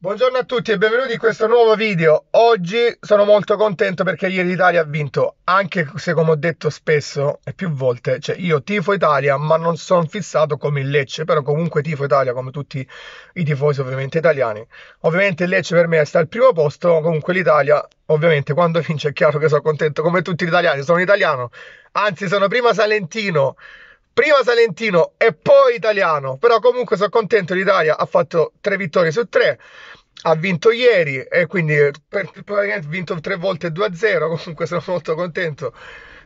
Buongiorno a tutti e benvenuti in questo nuovo video. Oggi sono molto contento perché ieri l'Italia ha vinto, anche se come ho detto spesso e più volte, cioè io tifo Italia, ma non sono fissato come il Lecce, però comunque tifo Italia come tutti i tifosi ovviamente italiani. Ovviamente il Lecce per me sta al primo posto, comunque l'Italia ovviamente quando vince è chiaro che sono contento come tutti gli italiani, sono italiano, anzi sono prima salentino prima salentino e poi italiano, però comunque sono contento, l'Italia ha fatto tre vittorie su tre, ha vinto ieri e quindi per, probabilmente ha vinto tre volte 2-0, comunque sono molto contento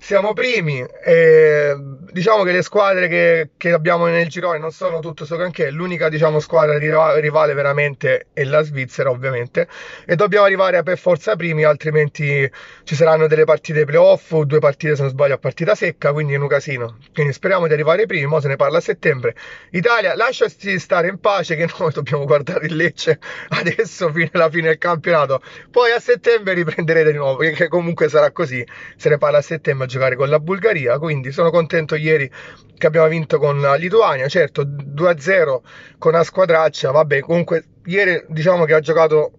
siamo primi. E diciamo che le squadre che, che abbiamo nel girone non sono tutto so che L'unica diciamo, squadra rivale veramente è la Svizzera, ovviamente. E dobbiamo arrivare per forza primi, altrimenti ci saranno delle partite playoff, o due partite se non sbaglio a partita secca, quindi è un casino. Quindi speriamo di arrivare primi, mo se ne parla a settembre. Italia, lasciati stare in pace che noi dobbiamo guardare il Lecce adesso fino alla fine del campionato. Poi a settembre riprenderete di nuovo, perché comunque sarà così. Se ne parla a settembre giocare con la Bulgaria, quindi sono contento ieri che abbiamo vinto con la Lituania, certo 2-0 con la squadraccia, vabbè comunque ieri diciamo che ha giocato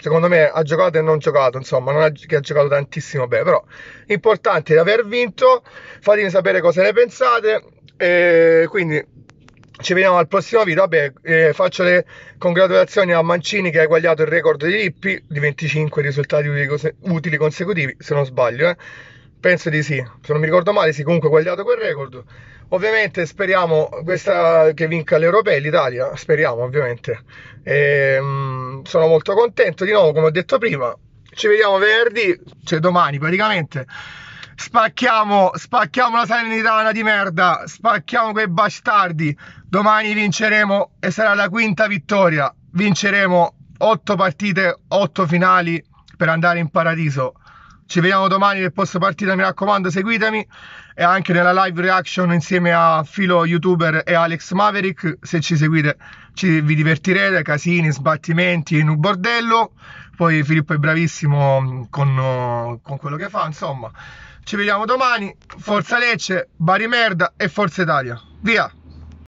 secondo me ha giocato e non giocato, insomma, non ha, che ha giocato tantissimo bene, però importante aver vinto, fatemi sapere cosa ne pensate, e quindi ci vediamo al prossimo video, vabbè, eh, faccio le congratulazioni a Mancini che ha eguagliato il record di Lippi di 25 risultati utili consecutivi, se non sbaglio, eh. Penso di sì, se non mi ricordo male, sì, comunque guagliato quel record. Ovviamente speriamo questa, che vinca l'Europea e l'Italia, speriamo ovviamente. E, ehm, mh, sono molto contento, di nuovo come ho detto prima, ci vediamo venerdì, cioè domani praticamente. Spacchiamo, spacchiamo la sanitana di merda, spacchiamo quei bastardi. Domani vinceremo e sarà la quinta vittoria. Vinceremo otto partite, otto finali per andare in paradiso. Ci vediamo domani nel post partita, mi raccomando, seguitemi e anche nella live reaction insieme a Filo YouTuber e Alex Maverick. Se ci seguite ci, vi divertirete, casini, sbattimenti in un bordello. Poi Filippo è bravissimo mm, con, uh, con quello che fa, insomma. Ci vediamo domani. Forza Lecce, Bari Merda e Forza Italia. Via!